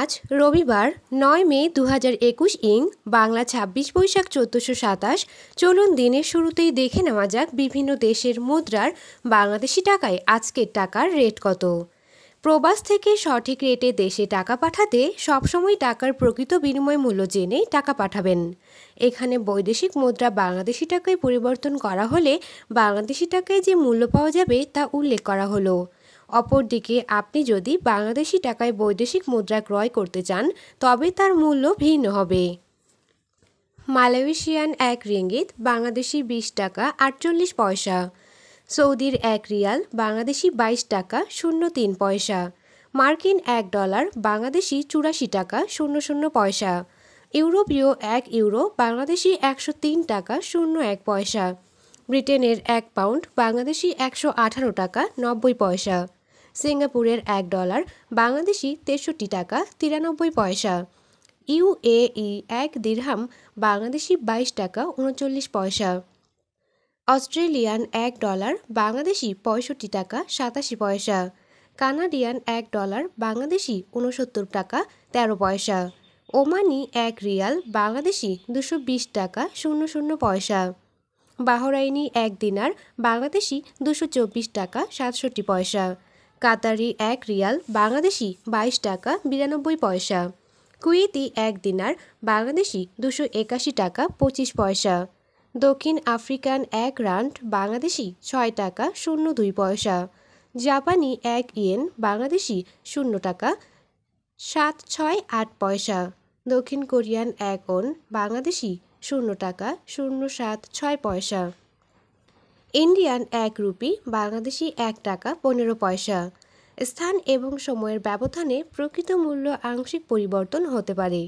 আজ রবিবার নয় মে দু হাজার একুশ ইং বাংলা ছাব্বিশ বৈশাখ চোদ্দোশো সাতাশ চলুন দিনের শুরুতেই দেখে নেওয়া যাক বিভিন্ন দেশের মুদ্রার বাংলাদেশি টাকায় আজকের টাকার রেট কত প্রবাস থেকে সঠিক রেটে দেশে টাকা পাঠাতে সবসময় টাকার প্রকৃত বিনিময় মূল্য জেনেই টাকা পাঠাবেন এখানে বৈদেশিক মুদ্রা বাংলাদেশি টাকায় পরিবর্তন করা হলে বাংলাদেশি টাকায় যে মূল্য পাওয়া যাবে তা উল্লেখ করা হলো অপরদিকে আপনি যদি বাংলাদেশি টাকায় বৈদেশিক মুদ্রা ক্রয় করতে চান তবে তার মূল্য ভিন্ন হবে মালয়েশিয়ান এক রিঙ্গিত বাংলাদেশি বিশ টাকা আটচল্লিশ পয়সা সৌদির এক রিয়াল বাংলাদেশি বাইশ টাকা শূন্য তিন পয়সা মার্কিন এক ডলার বাংলাদেশি চুরাশি টাকা শূন্য শূন্য পয়সা ইউরোপীয় এক ইউরো বাংলাদেশি একশো তিন টাকা শূন্য এক পয়সা ব্রিটেনের এক পাউন্ড বাংলাদেশি একশো আঠারো টাকা নব্বই পয়সা সিঙ্গাপুরের এক ডলার বাংলাদেশি তেষট্টি টাকা তিরানব্বই পয়সা ইউএই এক দিরহাম বাংলাদেশি বাইশ টাকা উনচল্লিশ পয়সা অস্ট্রেলিয়ান এক ডলার বাংলাদেশি পঁয়ষট্টি টাকা সাতাশি পয়সা কানাডিয়ান এক ডলার বাংলাদেশি উনসত্তর টাকা তেরো পয়সা ওমানি এক রিয়াল বাংলাদেশি দুশো বিশ টাকা শূন্য শূন্য পয়সা বাহরাইনি এক দিনার বাংলাদেশি দুশো চব্বিশ টাকা সাতষট্টি পয়সা কাতারি এক রিয়াল বাংলাদেশি বাইশ টাকা বিরানব্বই পয়সা কুয়েতি এক দিনার বাংলাদেশি দুশো একাশি টাকা পঁচিশ পয়সা দক্ষিণ আফ্রিকান এক রান্ড বাংলাদেশি ছয় টাকা শূন্য দুই পয়সা জাপানি এক ইয়েন বাংলাদেশি শূন্য টাকা সাত ছয় আট পয়সা দক্ষিণ কোরিয়ান এক ওন বাংলাদেশি শূন্য টাকা শূন্য সাত ছয় পয়সা ইন্ডিয়ান এক রুপি বাংলাদেশি এক টাকা পনেরো পয়সা স্থান এবং সময়ের ব্যবধানে প্রকৃত মূল্য আংশিক পরিবর্তন হতে পারে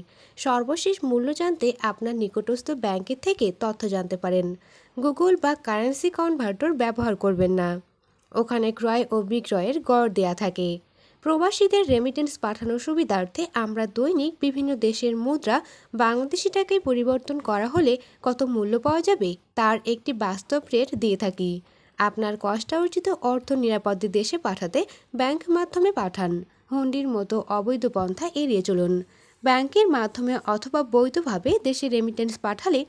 সর্বশেষ মূল্য জানতে আপনার নিকটস্থ ব্যাংকের থেকে তথ্য জানতে পারেন গুগল বা কারেন্সি কনভার্টর ব্যবহার করবেন না ওখানে ক্রয় ও বিক্রয়ের গড় দেয়া থাকে প্রবাসীদের রেমিটেন্স পাঠানোর সুবিধার্থে আমরা দৈনিক বিভিন্ন দেশের মুদ্রা বাংলাদেশি টাকায় পরিবর্তন করা হলে কত মূল্য পাওয়া যাবে তার একটি বাস্তব রেট দিয়ে থাকি আপনার কষ্টার্জিত অর্থ নিরাপদে দেশে পাঠাতে ব্যাংক মাধ্যমে পাঠান হুন্ডির মতো অবৈধ পন্থা এড়িয়ে চলুন ব্যাংকের মাধ্যমে অথবা বৈধভাবে দেশে রেমিটেন্স পাঠালে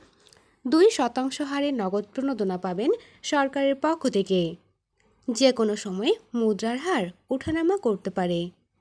দুই শতাংশ হারে নগদ প্রণোদনা পাবেন সরকারের পক্ষ থেকে যে কোনো সময় মুদ্রার হার ওঠানামা করতে পারে